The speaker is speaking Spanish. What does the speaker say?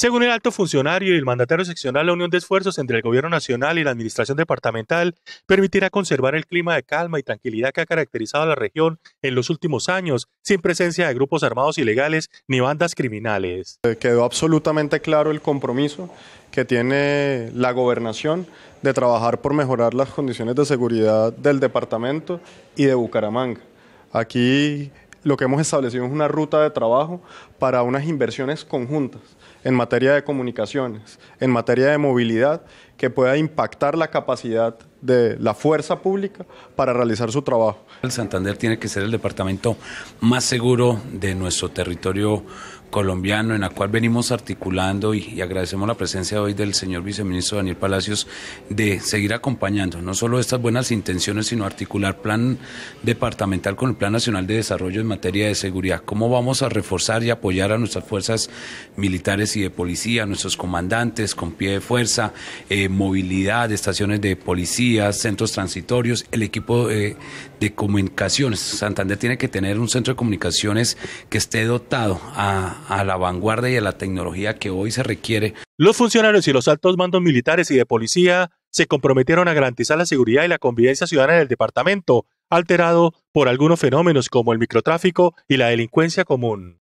Según el alto funcionario y el mandatario seccional, la unión de esfuerzos entre el Gobierno Nacional y la Administración Departamental permitirá conservar el clima de calma y tranquilidad que ha caracterizado a la región en los últimos años, sin presencia de grupos armados ilegales ni bandas criminales. Eh, quedó absolutamente claro el compromiso que tiene la gobernación de trabajar por mejorar las condiciones de seguridad del departamento y de Bucaramanga. Aquí lo que hemos establecido es una ruta de trabajo para unas inversiones conjuntas en materia de comunicaciones, en materia de movilidad que pueda impactar la capacidad de la fuerza pública para realizar su trabajo. El Santander tiene que ser el departamento más seguro de nuestro territorio colombiano, en la cual venimos articulando y, agradecemos la presencia hoy del señor viceministro Daniel Palacios de seguir acompañando no solo estas buenas intenciones, sino articular plan departamental con el Plan Nacional de Desarrollo en materia de seguridad. ¿Cómo vamos a reforzar y apoyar a nuestras fuerzas militares y de policía, a nuestros comandantes con pie de fuerza, eh, movilidad, estaciones de policía, centros transitorios, el equipo de, comunicaciones. Santander tiene que tener un centro de comunicaciones que esté dotado a, a la vanguardia y a la tecnología que hoy se requiere. Los funcionarios y los altos mandos militares y de policía se comprometieron a garantizar la seguridad y la convivencia ciudadana en el departamento, alterado por algunos fenómenos como el microtráfico y la delincuencia común.